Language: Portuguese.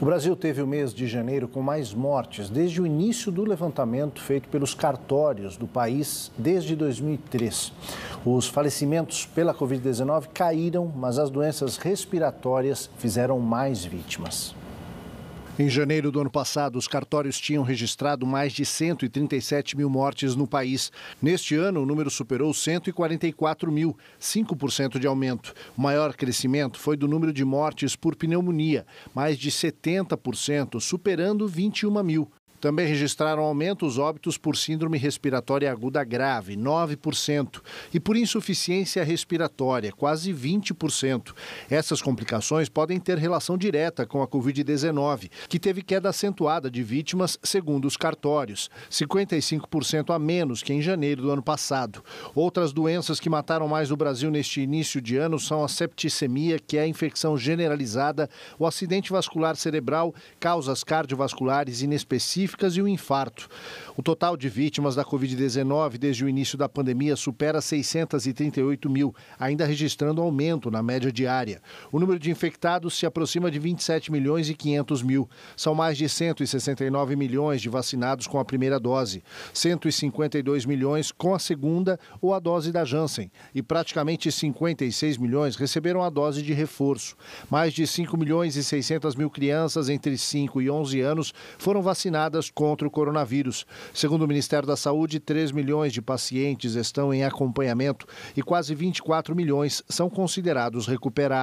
O Brasil teve o mês de janeiro com mais mortes desde o início do levantamento feito pelos cartórios do país desde 2003. Os falecimentos pela Covid-19 caíram, mas as doenças respiratórias fizeram mais vítimas. Em janeiro do ano passado, os cartórios tinham registrado mais de 137 mil mortes no país. Neste ano, o número superou 144 mil, 5% de aumento. O maior crescimento foi do número de mortes por pneumonia, mais de 70%, superando 21 mil. Também registraram aumento os óbitos por síndrome respiratória aguda grave, 9%, e por insuficiência respiratória, quase 20%. Essas complicações podem ter relação direta com a Covid-19, que teve queda acentuada de vítimas, segundo os cartórios, 55% a menos que em janeiro do ano passado. Outras doenças que mataram mais no Brasil neste início de ano são a septicemia, que é a infecção generalizada, o acidente vascular cerebral, causas cardiovasculares inespecíficas específicas e o infarto. O total de vítimas da Covid-19 desde o início da pandemia supera 638 mil, ainda registrando aumento na média diária. O número de infectados se aproxima de 27 milhões e 500 mil. São mais de 169 milhões de vacinados com a primeira dose, 152 milhões com a segunda ou a dose da Janssen e praticamente 56 milhões receberam a dose de reforço. Mais de 5 milhões e 600 mil crianças entre 5 e 11 anos foram vacinadas vacinas contra o coronavírus. Segundo o Ministério da Saúde, 3 milhões de pacientes estão em acompanhamento e quase 24 milhões são considerados recuperados.